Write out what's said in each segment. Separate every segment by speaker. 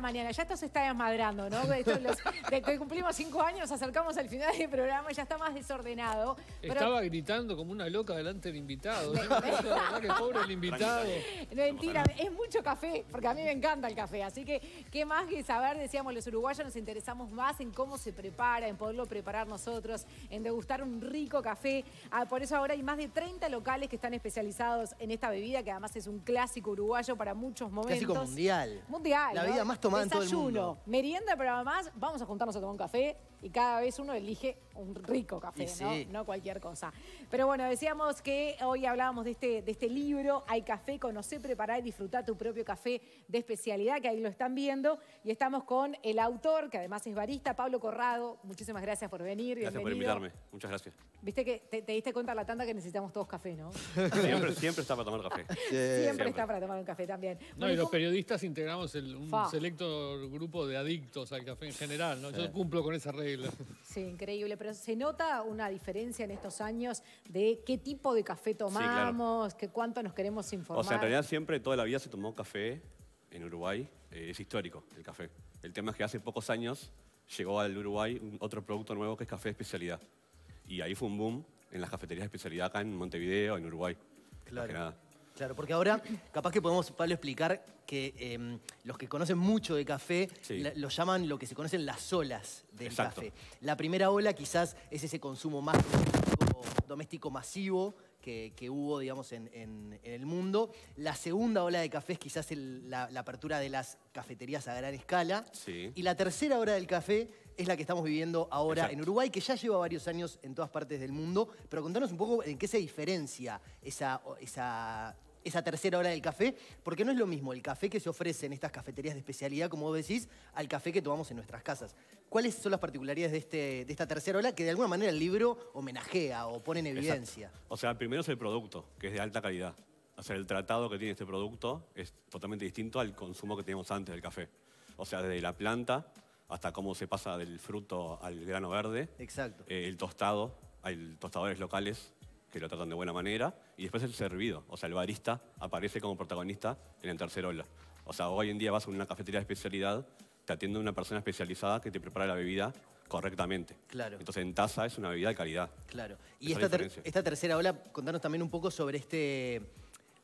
Speaker 1: mañana. Ya esto se está desmadrando, ¿no? Esto que cumplimos cinco años, acercamos al final del programa, ya está más desordenado. Estaba
Speaker 2: gritando como una loca delante del invitado. ¿no? pobre el invitado.
Speaker 1: mentira, es mucho café, porque a mí me encanta el café. Así que, ¿qué más que saber? Decíamos, los uruguayos nos interesamos más en cómo se prepara, en poderlo preparar nosotros, en degustar un rico café. Ah, por eso ahora hay más de 30 locales que están especializados en esta bebida, que además es un clásico uruguayo para muchos momentos. Clásico mundial. Mundial. La vida bebida más Desayuno, merienda, pero además vamos a juntarnos a tomar un café, y cada vez uno elige un rico café, ¿no? cualquier cosa. Pero bueno, decíamos que hoy hablábamos de este, de este libro, Hay Café, Conocer, Preparar y Disfrutar tu propio café de especialidad, que ahí lo están viendo. Y estamos con el autor, que además es barista, Pablo Corrado. Muchísimas gracias por venir. Gracias por invitarme. Muchas gracias. Viste que te, diste cuenta la tanda que necesitamos todos café, ¿no?
Speaker 2: Siempre, está para tomar café. Siempre, está
Speaker 1: para tomar un café también. y los
Speaker 2: periodistas integramos un selecto grupo de adictos al café en general, ¿no? Yo cumplo con esa regla.
Speaker 1: Sí, increíble. Pero se nota una diferencia en estos años de qué tipo de café tomamos, cuánto nos queremos informar. O sea, en realidad
Speaker 3: siempre, toda la vida se tomó café en Uruguay. Eh, es histórico el café. El tema es que hace pocos años llegó al Uruguay otro producto nuevo que es café de especialidad. Y ahí fue un boom en las cafeterías de especialidad acá en Montevideo, en Uruguay.
Speaker 4: Claro. Claro, porque ahora capaz que podemos, Pablo, explicar que em, los que conocen mucho de café lo llaman lo que se conocen las olas del café. La primera ola quizás es ese consumo más doméstico, masivo que, hubo, digamos, en, el mundo. La segunda ola de café es quizás la, apertura de las cafeterías a gran escala. Y la tercera ola del café es la que estamos viviendo ahora en Uruguay, que ya lleva varios años en todas partes del mundo. Pero contanos un poco en qué se diferencia esa, esa esa tercera hora del café, porque no es lo mismo el café que se ofrece en estas cafeterías de especialidad, como vos decís, al café que tomamos en nuestras casas. ¿Cuáles son las particularidades de, este, de esta tercera ola que de alguna manera el libro homenajea o pone en evidencia?
Speaker 3: O sea, primero es el producto, que es de alta calidad. O sea, el tratado que tiene este producto es totalmente distinto al consumo que teníamos antes del café. O sea, desde la planta hasta cómo se pasa del fruto al grano verde. Exacto. Eh, el tostado, hay tostadores locales que lo tratan de buena manera, y después el servido, o sea, el barista aparece como protagonista en el tercer ola. O sea, hoy en día vas a una cafetería de especialidad, te atiende una persona especializada que te prepara la bebida correctamente. Claro. Entonces, en taza es una bebida de calidad.
Speaker 4: Claro. Y esta, esta tercera ola, contanos también un poco sobre este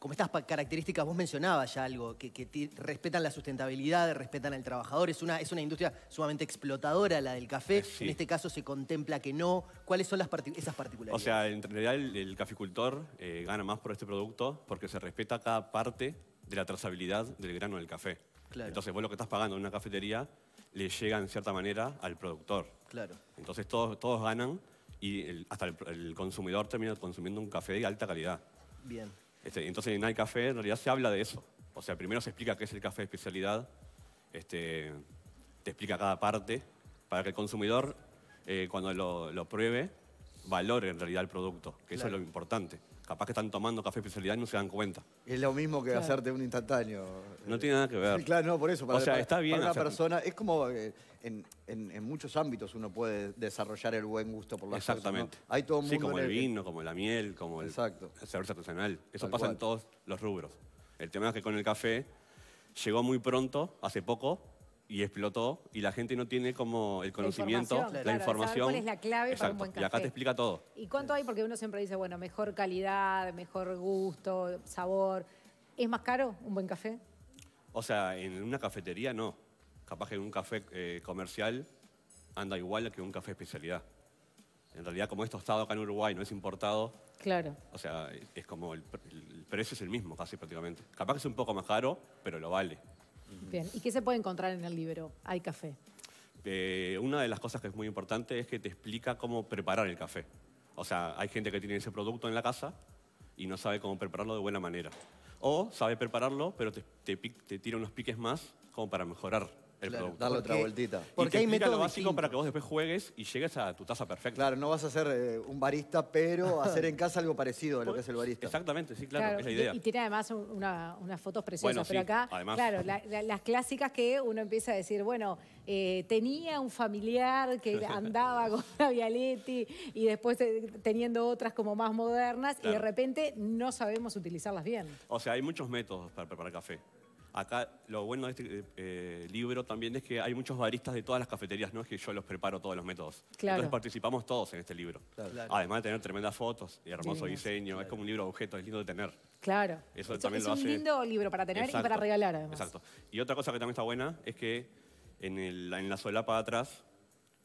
Speaker 4: como estas características, vos mencionabas ya algo, que, respetan la sustentabilidad, respetan al trabajador, es una, es una industria sumamente explotadora la del café, eh, en este caso se contempla que no, ¿cuáles son las esas particularidades? O
Speaker 3: sea, en realidad el, caficultor eh, gana más por este producto porque se respeta cada parte de la trazabilidad del grano del café. Entonces vos lo que estás pagando en una cafetería le llega en cierta manera al productor. Claro. Entonces todos, todos ganan y hasta el, el consumidor termina consumiendo un café de alta calidad. Bien. Este, entonces en Café en realidad se habla de eso. O sea, primero se explica qué es el café de especialidad, este, te explica cada parte, para que el consumidor, eh, cuando lo, pruebe, valore en realidad el producto, que eso es lo importante. Capaz que están tomando café especialidad y no se dan cuenta.
Speaker 2: Es lo mismo que hacerte un instantáneo. No tiene nada que ver. Sí, claro, no, por eso. Para, o sea, está bien. Para una persona, es
Speaker 3: como eh, en, muchos ámbitos uno puede desarrollar el buen gusto por las Exactamente. Hay todo un mundo. Sí, como el, vino, como la miel, como el, sabor cerveza artesanal. Eso pasa en todos los rubros. El tema es que con el café llegó muy pronto, hace poco, y explotó y la gente no tiene como el conocimiento, la información. La es la
Speaker 1: clave Y acá te explica todo. ¿Y cuánto hay? Porque uno siempre dice, bueno, mejor calidad, mejor gusto, sabor. ¿Es más caro un buen café?
Speaker 3: O sea, en una cafetería no. Capaz que en un café eh, comercial anda igual que un café especialidad. En realidad, como es tostado acá en Uruguay, no es importado. Claro. O sea, es como el, el precio es el mismo casi prácticamente. Capaz que es un poco más caro, pero lo vale.
Speaker 1: ¿y qué se puede encontrar en el libro? Hay café.
Speaker 3: Eh, una de las cosas que es muy importante es que te explica cómo preparar el café. O sea, hay gente que tiene ese producto en la casa y no sabe cómo prepararlo de buena manera. O sabe prepararlo, pero te, te, te tira unos piques más como para mejorar Darle otra vueltita. Porque hay método básico para que vos después juegues y llegues a tu taza perfecta. Claro, no vas a ser eh, un
Speaker 4: barista, pero hacer en casa algo
Speaker 3: parecido a lo pues, que es el barista. Exactamente, sí, claro, es la idea. Y,
Speaker 1: tiene además unas fotos preciosas. pero acá, claro, las clásicas que uno empieza a decir, bueno, eh, tenía un familiar que andaba con la y después eh, teniendo otras como más modernas y de repente no sabemos utilizarlas bien.
Speaker 3: O sea, hay muchos métodos para preparar café. Acá lo bueno de este eh, eh, libro también es que hay muchos baristas de todas las cafeterías, no es que yo los preparo todos los métodos. Claro. Entonces participamos todos en este libro. Además de tener tremendas fotos y hermoso diseño, es como un libro de objetos, es lindo de tener. Claro. Eso, también es un lindo
Speaker 1: libro para tener y para regalar Exacto.
Speaker 3: Y otra cosa que también está buena es que en, en la solapa de atrás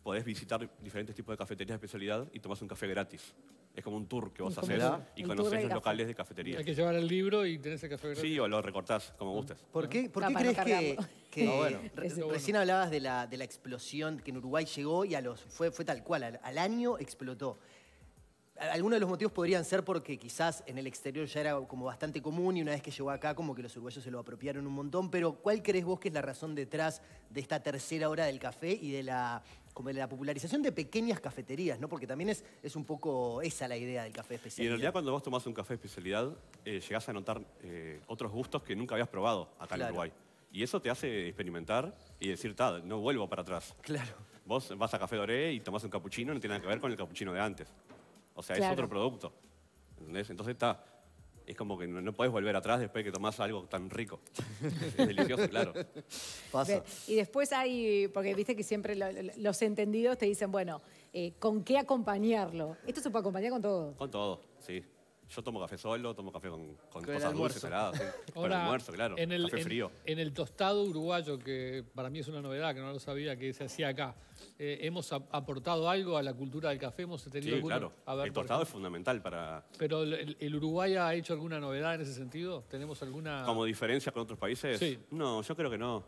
Speaker 3: podés visitar diferentes tipos de cafeterías de especialidad y tomás un café gratis. Es como un tour que vos haces y conoces los locales de cafetería. Hay que llevar
Speaker 2: el libro y tenés el café
Speaker 3: Sí, o lo recortás como mm. gustes. ¿Por
Speaker 2: qué, por ah, crees
Speaker 3: que,
Speaker 1: recién
Speaker 4: hablabas de la, de la, explosión que en Uruguay llegó y a los, fue, fue tal cual, al año explotó? Algunos de los motivos podrían ser porque quizás en el exterior ya era como bastante común y una vez que llegó acá como que los uruguayos se lo apropiaron un montón, pero ¿cuál crees vos que es la razón detrás de esta tercera hora del café y de la como la popularización de pequeñas cafeterías, ¿no? Porque también es, un poco esa la idea del café especialidad. Y en
Speaker 3: realidad cuando vos tomás un café de especialidad, eh, llegás a notar eh, otros gustos que nunca habías probado acá en Uruguay. Y eso te hace experimentar y decir, no vuelvo para atrás. Claro. Vos vas a Café Doré y tomás un capuchino, no tiene nada que ver con el capuchino de antes. O sea, es otro producto. Entonces está es como que no, puedes podés volver atrás después de que tomás algo tan rico.
Speaker 2: es delicioso, claro.
Speaker 1: Y después hay, porque viste que siempre los entendidos te dicen, bueno, eh, ¿con qué acompañarlo? Esto se puede acompañar con todo.
Speaker 3: Con todo, sí. Yo tomo café solo, tomo café con, cosas dulces, saladas. almuerzo, claro. En el, café frío.
Speaker 2: En, el tostado uruguayo, que para mí es una novedad, que no lo sabía, que se hacía acá. Eh, ¿Hemos aportado algo a la cultura del café? ¿Hemos tenido sí, claro. el tostado es
Speaker 3: fundamental para...
Speaker 2: ¿Pero el, Uruguay ha hecho alguna novedad en ese sentido? ¿Tenemos alguna...? ¿Como
Speaker 3: diferencia con otros países? No, yo creo que no.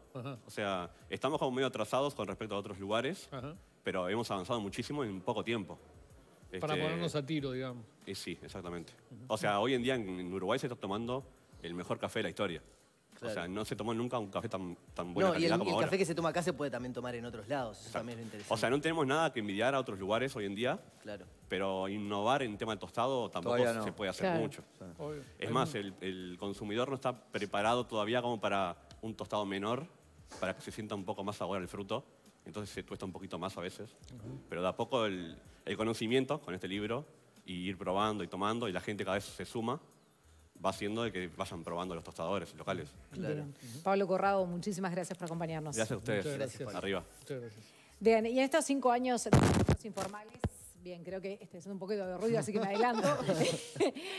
Speaker 3: O sea, estamos como medio atrasados con respecto a otros lugares, pero hemos avanzado muchísimo en poco tiempo. Para este, ponernos a tiro, digamos. Eh, sí, exactamente. O sea, hoy en día en Uruguay se está tomando el mejor café de la historia. O sea, no se tomó nunca un café tan, bueno. No, y el, y el café que
Speaker 4: se toma acá se puede también tomar en otros lados. también es interesante.
Speaker 3: O sea, no tenemos nada que envidiar a otros lugares hoy en día. Claro. Pero innovar en tema de tostado tampoco se puede hacer mucho. Es más, el, el consumidor no está preparado todavía como para un tostado menor, para que se sienta un poco más sabor el fruto entonces se cuesta un poquito más a veces. Pero de a poco el, conocimiento con este libro, y ir probando y tomando, y la gente cada vez se suma, va haciendo de que vayan probando los tostadores locales.
Speaker 1: Pablo Corrado, muchísimas gracias por acompañarnos. Gracias a ustedes. gracias. Arriba. Muchas Bien, y en estos cinco años de informales, bien, creo que estoy haciendo un poquito de ruido, así que me adelanto.